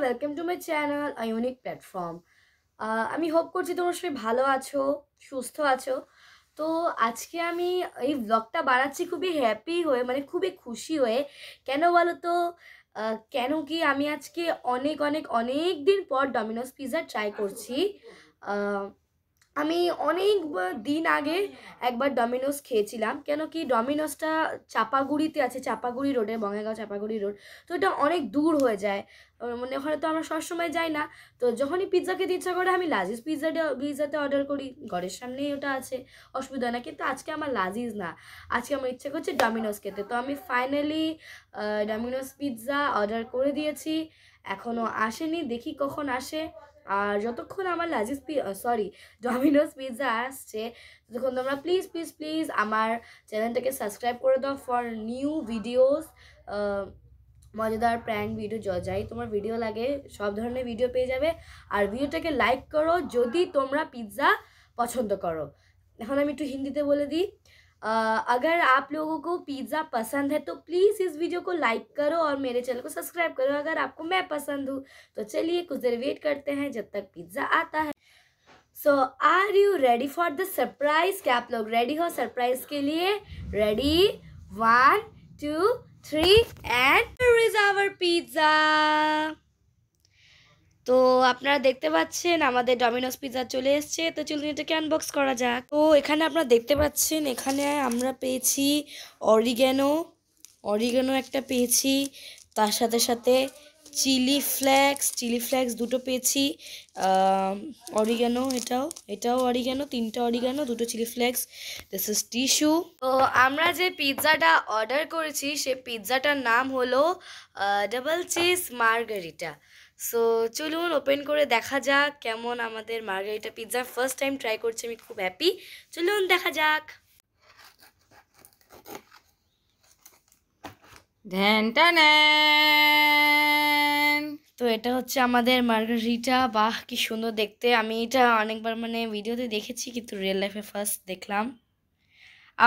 welcome to my channel I unique platform আমি hope করছি তোমরা সবাই ভালো আছো সুস্থ আছো তো আজকে আমি এই ব্লগটা বানাচ্ছি খুবই হ্যাপি হয়ে মানে খুবই খুশি হয়ে কেন বলো তো কেন কি আমি আজকে অনেক অনেক অনেক দিন পর ডমিনোস পিৎজা ট্রাই করছি আমি অনেক দিন আগে একবার ডমিনোস খেয়েছিলাম কেন কি ডমিনোসটা চাপাগুড়িতে আছে চাপাগুড়ি রোডে বঙ্গাইগাঁও চাপাগুড়ি রোড তো এটা অনেক দূর হয়ে যায় মানে ওখানে তো আমরা সবসময় যাই না তো যখনই পিৎজা খেতে ইচ্ছা করে আমি লাজিজ পিৎজাটা পিৎজাতে অর্ডার করি ঘরের সামনেই ওটা আছে অসুবিধা না কিন্তু আজকে আমার লাজিজ না আজকে আমার ইচ্ছা করছে ডমিনোস খেতে তো আমি ফাইনালি ডমিনোস পিৎজা অর্ডার করে দিয়েছি এখনও আসেনি দেখি কখন আসে আর যতক্ষণ আমার লাজিজ পি সরি ডমিনোস পিৎজা আসছে ততক্ষণ তোমরা প্লিজ প্লিজ প্লিজ আমার চ্যানেলটাকে সাবস্ক্রাইব করে দাও ফর নিউ ভিডিওস মজাদার প্র্যাঙ্ক ভিডিও জ যাই তোমার ভিডিও লাগে সব ধরনের ভিডিও পেয়ে যাবে আর ভিডিওটাকে লাইক করো যদি তোমরা পিৎজা পছন্দ করো এখন আমি একটু হিন্দিতে বলে দিই अगर आप लोगों को पिज़्ज़ा पसंद है तो प्लीज़ इस वीडियो को लाइक करो और मेरे चैनल को सब्सक्राइब करो अगर आपको मैं पसंद हूँ तो चलिए कुछ देर वेट करते हैं जब तक पिज़्ज़ा आता है so are you ready for the surprise क्या आप लोग रेडी हो सरप्राइज़ के लिए ready one two three and is our pizza তো আপনারা দেখতে পাচ্ছেন আমাদের ডমিনোস পিৎজা চলে এসছে তো চলুন এটাকে আনবক্স করা যাক তো এখানে আপনারা দেখতে পাচ্ছেন এখানে আমরা পেয়েছি অরিগ্যানো অরিগ্যানো একটা পেয়েছি তার সাথে সাথে চিলি ফ্ল্যাক্স চিলি ফ্ল্যাক্স দুটো পেয়েছি অরিগ্যানো এটাও এটাও অরিগ্যানো তিনটা অরিগ্যানো দুটো chilli flakes this is tissue তো আমরা যে পিৎজাটা অর্ডার করেছি সে পিৎজাটার নাম হলো ডাবল চিজ মার্গারিটা সো চলুন ওপেন করে দেখা যাক কেমন আমাদের margherita pizza first time try করছি আমি খুব হ্যাপি চলুন দেখা যাক তো এটা হচ্ছে আমাদের মার্গারিটা বাহ কি সুন্দর দেখতে আমি এটা অনেকবার মানে ভিডিওতে দেখেছি কিন্তু রিয়েল লাইফে ফার্স্ট দেখলাম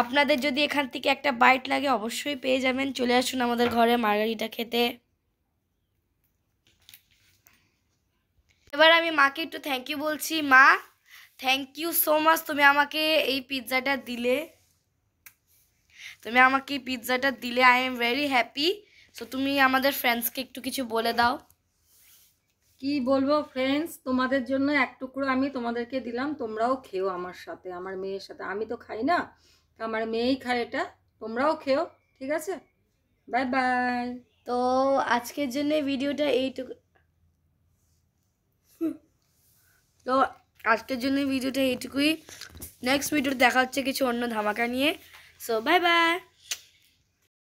আপনাদের যদি এখান থেকে একটা বাইট লাগে অবশ্যই পেয়ে যাবেন চলে আসুন আমাদের ঘরে মার্গারিটা খেতে এবার আমি মাকে একটু থ্যাংক ইউ বলছি মা থ্যাংক ইউ সো মাচ তুমি আমাকে এই পিৎজাটা দিলে তুমি আমাকে এই পিৎজাটা দিলে I am very happy so তুমি আমাদের ফ্রেন্ডসকে একটু কিছু বলে দাও কি বলবো ফ্রেন্ডস তোমাদের জন্য এক টুকরো আমি তোমাদেরকে দিলাম তোমরাও খেও আমার সাথে আমার মেয়ের সাথে আমি তো খাই না আমার মেয়েই খায় এটা তোমরাও খেও ঠিক আছে বাই বাই তো আজকের জন্য ভিডিওটা এইটুকু তো আজকের জন্য ভিডিওটা এইটুকুই নেক্সট ভিডিও দেখা হচ্ছে কিছু অন্য ধামাকা নিয়ে সো বাই বাই